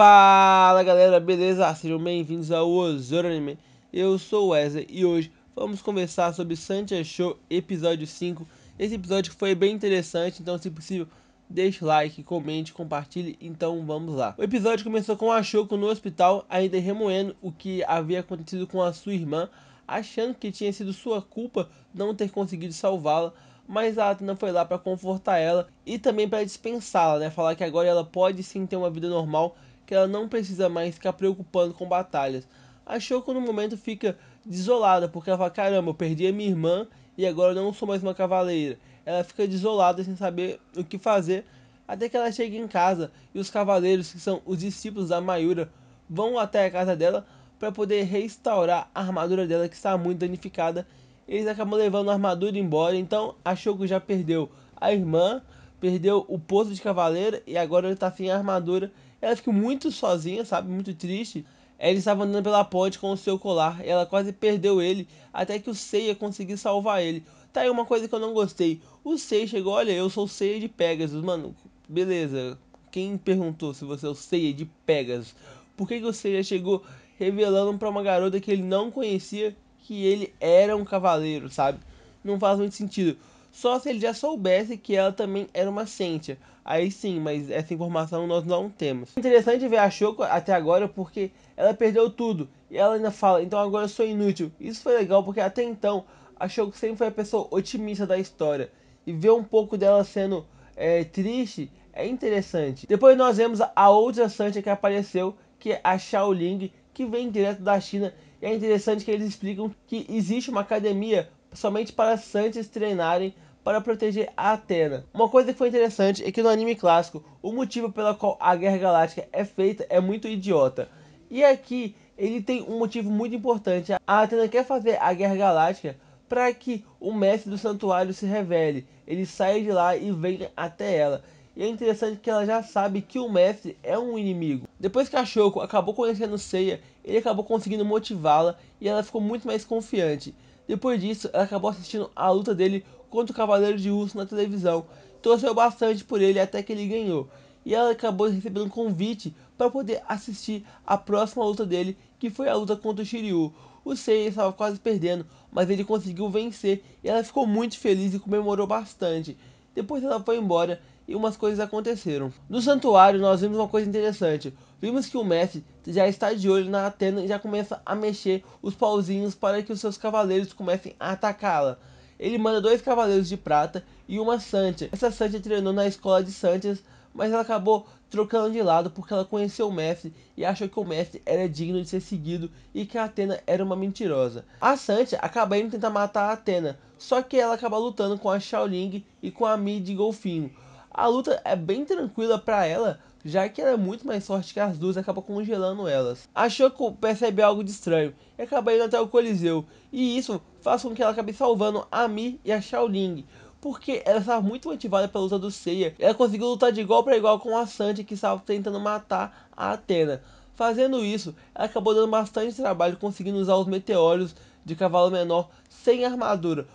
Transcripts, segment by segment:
Fala galera, beleza? Sejam bem-vindos ao Ozoro Anime. Eu sou o Wesley e hoje vamos conversar sobre Sancha Show Episódio 5. Esse episódio foi bem interessante, então se possível, deixe like, comente, compartilhe, então vamos lá. O episódio começou com a Shoko no hospital, ainda remoendo o que havia acontecido com a sua irmã, achando que tinha sido sua culpa não ter conseguido salvá-la, mas a Atena foi lá para confortar ela e também para dispensá-la, né? Falar que agora ela pode sim ter uma vida normal que ela não precisa mais ficar preocupando com batalhas. A Shoko no momento fica desolada, porque ela fala, caramba, eu perdi a minha irmã e agora eu não sou mais uma cavaleira. Ela fica desolada sem saber o que fazer, até que ela chega em casa e os cavaleiros, que são os discípulos da Mayura, vão até a casa dela para poder restaurar a armadura dela que está muito danificada. Eles acabam levando a armadura embora, então a Shoko já perdeu a irmã, perdeu o posto de cavaleira e agora ele está sem a armadura ela ficou muito sozinha, sabe? Muito triste. Ela estava andando pela ponte com o seu colar. ela quase perdeu ele. Até que o Seiya conseguiu salvar ele. Tá aí uma coisa que eu não gostei. O Seiya chegou, olha, eu sou o Seiya de Pegasus. Mano, beleza. Quem perguntou se você é o Seiya de Pegasus? Por que, que o Seiya chegou revelando para uma garota que ele não conhecia que ele era um cavaleiro, sabe? Não faz muito sentido. Só se ele já soubesse que ela também era uma Sentia. Aí sim, mas essa informação nós não temos. Interessante ver a Shoko até agora porque ela perdeu tudo. E ela ainda fala, então agora eu sou inútil. Isso foi legal porque até então a Shoko sempre foi a pessoa otimista da história. E ver um pouco dela sendo é, triste é interessante. Depois nós vemos a outra Sancha que apareceu, que é a Shaoling, que vem direto da China. E é interessante que eles explicam que existe uma academia somente para Santos treinarem para proteger a Atena. Uma coisa que foi interessante é que no anime clássico, o motivo pela qual a Guerra Galáctica é feita é muito idiota. E aqui ele tem um motivo muito importante. A Atena quer fazer a Guerra Galáctica para que o mestre do santuário se revele. Ele saia de lá e venha até ela. E é interessante que ela já sabe que o mestre é um inimigo. Depois que a Shoko acabou conhecendo Seiya, ele acabou conseguindo motivá-la e ela ficou muito mais confiante. Depois disso, ela acabou assistindo a luta dele contra o Cavaleiro de Urso na televisão. Torceu bastante por ele até que ele ganhou. E ela acabou recebendo um convite para poder assistir a próxima luta dele, que foi a luta contra o Shiryu. O Seiya estava quase perdendo, mas ele conseguiu vencer e ela ficou muito feliz e comemorou bastante. Depois ela foi embora e umas coisas aconteceram. No santuário nós vimos uma coisa interessante. Vimos que o mestre já está de olho na Atena e já começa a mexer os pauzinhos para que os seus cavaleiros comecem a atacá-la. Ele manda dois cavaleiros de prata e uma Sancha. Essa Sancha treinou na escola de Sanchas, mas ela acabou trocando de lado porque ela conheceu o Mestre e achou que o Mestre era digno de ser seguido e que a Atena era uma mentirosa. A Sancha acaba indo tentar matar a Atena, só que ela acaba lutando com a Shaoling e com a Mi de Golfinho. A luta é bem tranquila para ela, já que ela é muito mais forte que as duas acaba congelando elas. A Shoko percebe algo de estranho e acaba indo até o Coliseu, e isso faz com que ela acabe salvando a Mi e a Shaoling, porque ela estava muito motivada pela luta do Seiya, ela conseguiu lutar de igual para igual com a Sandy que estava tentando matar a Atena. Fazendo isso, ela acabou dando bastante trabalho conseguindo usar os meteoros de cavalo menor sem armadura.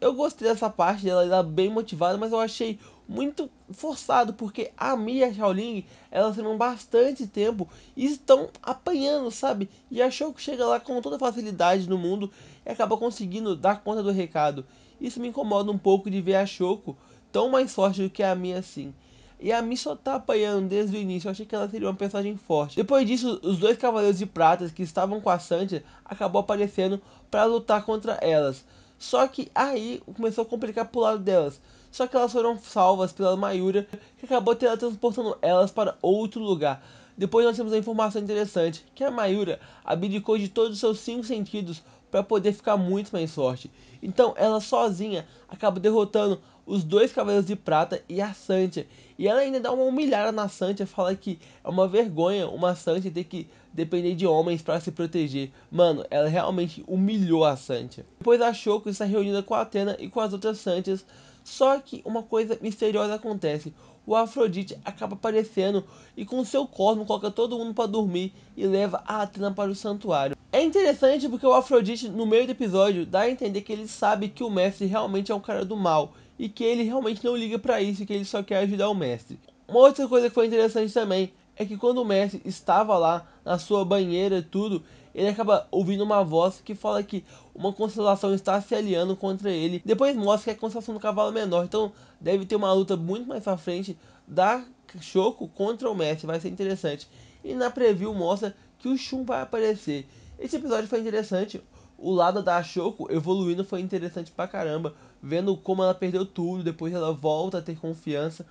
Eu gostei dessa parte dela, ela é bem motivada, mas eu achei muito forçado, porque a Mia e a Shaolin, elas treinam bastante tempo e estão apanhando, sabe? E a Shouko chega lá com toda facilidade no mundo e acaba conseguindo dar conta do recado. Isso me incomoda um pouco de ver a Shoko tão mais forte do que a Mia assim. E a Mia só tá apanhando desde o início, eu achei que ela seria uma personagem forte. Depois disso, os dois Cavaleiros de Pratas que estavam com a Santia acabou aparecendo para lutar contra elas. Só que aí começou a complicar pro lado delas, só que elas foram salvas pela Mayura, que acabou teletransportando elas para outro lugar. Depois nós temos a informação interessante, que a Mayura abdicou de todos os seus cinco sentidos para poder ficar muito mais forte. Então ela sozinha acaba derrotando os dois Cavaleiros de Prata e a Sancha. E ela ainda dá uma humilhada na Sancha, fala que é uma vergonha uma Sancha ter que depender de homens para se proteger. Mano, ela realmente humilhou a Sancha. Depois a Shoko está reunida com a Atena e com as outras Santias só que uma coisa misteriosa acontece. O Afrodite acaba aparecendo e com seu corno coloca todo mundo para dormir e leva a Atena para o santuário. É interessante porque o Afrodite, no meio do episódio, dá a entender que ele sabe que o mestre realmente é um cara do mal e que ele realmente não liga para isso, que ele só quer ajudar o mestre. Uma outra coisa que foi interessante também é que quando o mestre estava lá na sua banheira e tudo, ele acaba ouvindo uma voz que fala que uma constelação está se aliando contra ele. Depois mostra que é a constelação do cavalo menor. Então deve ter uma luta muito mais pra frente da Choco contra o Messi. Vai ser interessante. E na preview mostra que o Shun vai aparecer. Esse episódio foi interessante. O lado da Choco evoluindo foi interessante pra caramba. Vendo como ela perdeu tudo, depois ela volta a ter confiança.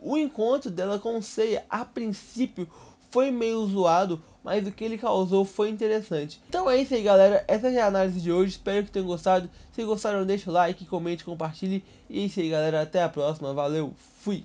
O encontro dela com o Seiya, a princípio, foi meio zoado, mas o que ele causou foi interessante. Então é isso aí, galera. Essa é a análise de hoje. Espero que tenham gostado. Se gostaram, deixa o like, comente, compartilhe. E é isso aí, galera. Até a próxima. Valeu, fui!